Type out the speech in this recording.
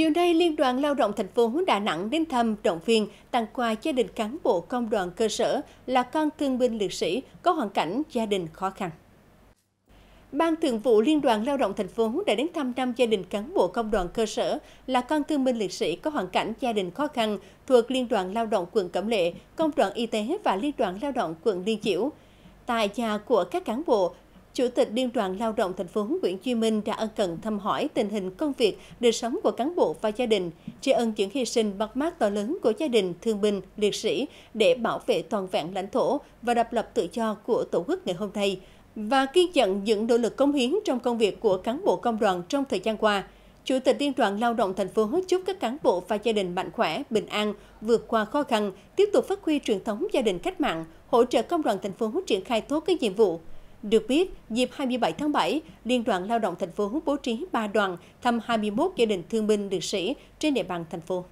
Chiều nay, Liên đoàn Lao động thành phố Đà Nẵng đến thăm động viên tặng quà gia đình cán bộ công đoàn cơ sở là con thương binh liệt sĩ có hoàn cảnh gia đình khó khăn. Ban Thường vụ Liên đoàn Lao động thành phố đã đến thăm năm gia đình cán bộ công đoàn cơ sở là con thương binh liệt sĩ có hoàn cảnh gia đình khó khăn thuộc Liên đoàn Lao động quận Cẩm Lệ, Công đoàn Y tế và Liên đoàn Lao động quận Liên Chiểu. Tại nhà của các cán bộ, Chủ tịch Liên đoàn Lao động thành phố Nguyễn Duy Minh đã ân cần thăm hỏi tình hình công việc, đời sống của cán bộ và gia đình, tri ân những hy sinh bắt mát to lớn của gia đình thương binh, liệt sĩ để bảo vệ toàn vẹn lãnh thổ và độc lập tự do của Tổ quốc ngày hôm nay và ghi nhận những nỗ lực cống hiến trong công việc của cán bộ công đoàn trong thời gian qua. Chủ tịch Liên đoàn Lao động thành phố chúc các cán bộ và gia đình mạnh khỏe, bình an, vượt qua khó khăn, tiếp tục phát huy truyền thống gia đình cách mạng, hỗ trợ công đoàn thành phố triển khai tốt các nhiệm vụ, được biết, dịp 27 tháng 7, Liên đoàn Lao động thành phố bố trí 3 đoàn thăm 21 gia đình thương binh liệt sĩ trên địa bàn thành phố.